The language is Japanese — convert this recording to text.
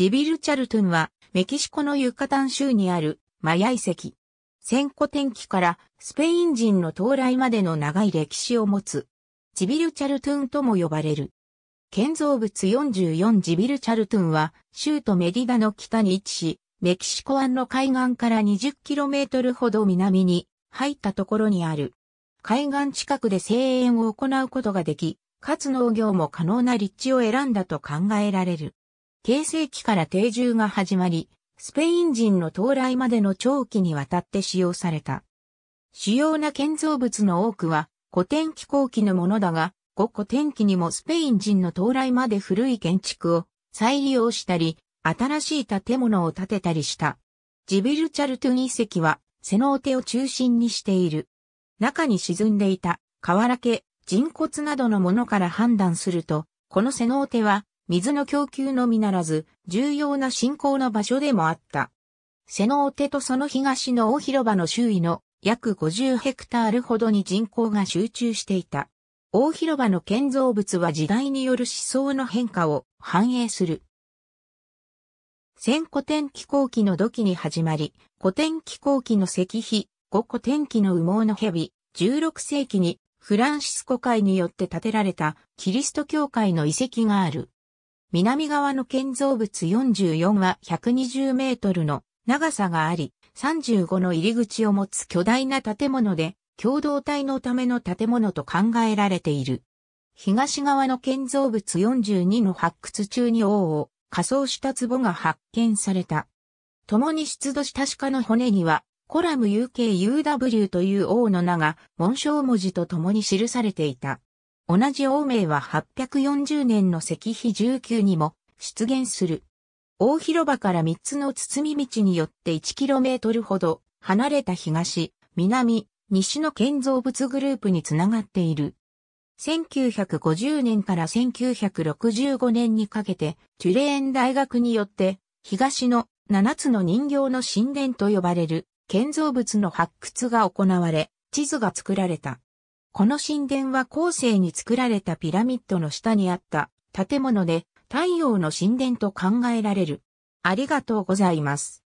ジビルチャルトゥンは、メキシコのユカタン州にあるマヤ遺跡。戦古天気からスペイン人の到来までの長い歴史を持つ、ジビルチャルトゥンとも呼ばれる。建造物44ジビルチャルトゥンは、州都メディダの北に位置し、メキシコ湾の海岸から 20km ほど南に入ったところにある。海岸近くで声援を行うことができ、かつ農業も可能な立地を選んだと考えられる。形成期から定住が始まり、スペイン人の到来までの長期にわたって使用された。主要な建造物の多くは古典気後期のものだが、ご古典期にもスペイン人の到来まで古い建築を再利用したり、新しい建物を建てたりした。ジビルチャルトゥン遺跡は、セノーテを中心にしている。中に沈んでいた、瓦家、人骨などのものから判断すると、このセノーテは、水の供給のみならず、重要な信仰の場所でもあった。瀬の手とその東の大広場の周囲の約50ヘクタールほどに人口が集中していた。大広場の建造物は時代による思想の変化を反映する。先古天気候期の土器に始まり、古典気候期の石碑、五古天気の羽毛の蛇、16世紀にフランシスコ会によって建てられたキリスト教会の遺跡がある。南側の建造物44は120メートルの長さがあり、35の入り口を持つ巨大な建物で、共同体のための建物と考えられている。東側の建造物42の発掘中に王を仮装した壺が発見された。共に出土した鹿の骨には、コラム UKUW という王の名が紋章文字と共に記されていた。同じ王米は840年の石碑19にも出現する。大広場から3つの包み道によって 1km ほど離れた東、南、西の建造物グループにつながっている。1950年から1965年にかけて、トゥレーン大学によって、東の7つの人形の神殿と呼ばれる建造物の発掘が行われ、地図が作られた。この神殿は後世に作られたピラミッドの下にあった建物で太陽の神殿と考えられる。ありがとうございます。